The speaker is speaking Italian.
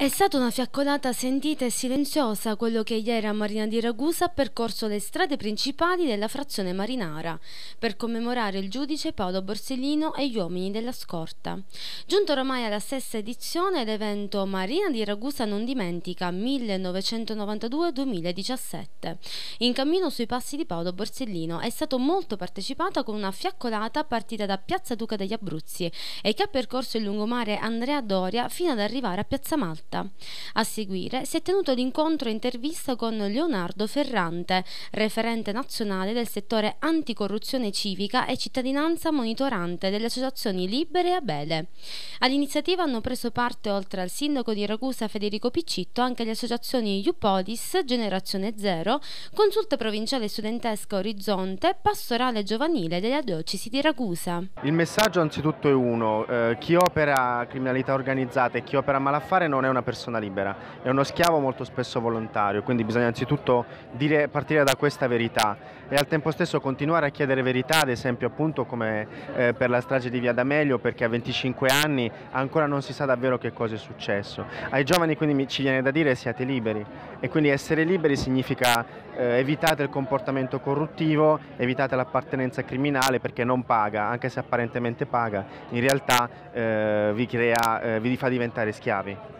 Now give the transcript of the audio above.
È stata una fiaccolata sentita e silenziosa quello che ieri a Marina di Ragusa ha percorso le strade principali della frazione marinara per commemorare il giudice Paolo Borsellino e gli uomini della scorta. Giunto oramai alla sesta edizione, l'evento Marina di Ragusa non dimentica 1992-2017. In cammino sui passi di Paolo Borsellino è stato molto partecipato con una fiaccolata partita da Piazza Duca degli Abruzzi e che ha percorso il lungomare Andrea Doria fino ad arrivare a Piazza Malta. Loretta. A seguire si è tenuto l'incontro e intervista con Leonardo Ferrante, referente nazionale del settore anticorruzione civica e cittadinanza monitorante delle associazioni libere e abele. All'iniziativa hanno preso parte, oltre al sindaco di Ragusa Federico Piccitto, anche le associazioni Iupolis, Generazione Zero, Consulta Provinciale Studentesca Orizzonte, Pastorale Giovanile della Diocesi di Ragusa. Il messaggio anzitutto è uno, eh, chi opera criminalità organizzata e chi opera malaffare non è una una persona libera, è uno schiavo molto spesso volontario, quindi bisogna anzitutto dire, partire da questa verità e al tempo stesso continuare a chiedere verità, ad esempio appunto come eh, per la strage di Via D'Amelio, perché a 25 anni ancora non si sa davvero che cosa è successo. Ai giovani quindi ci viene da dire siate liberi e quindi essere liberi significa eh, evitate il comportamento corruttivo, evitate l'appartenenza criminale perché non paga, anche se apparentemente paga, in realtà eh, vi, crea, eh, vi fa diventare schiavi.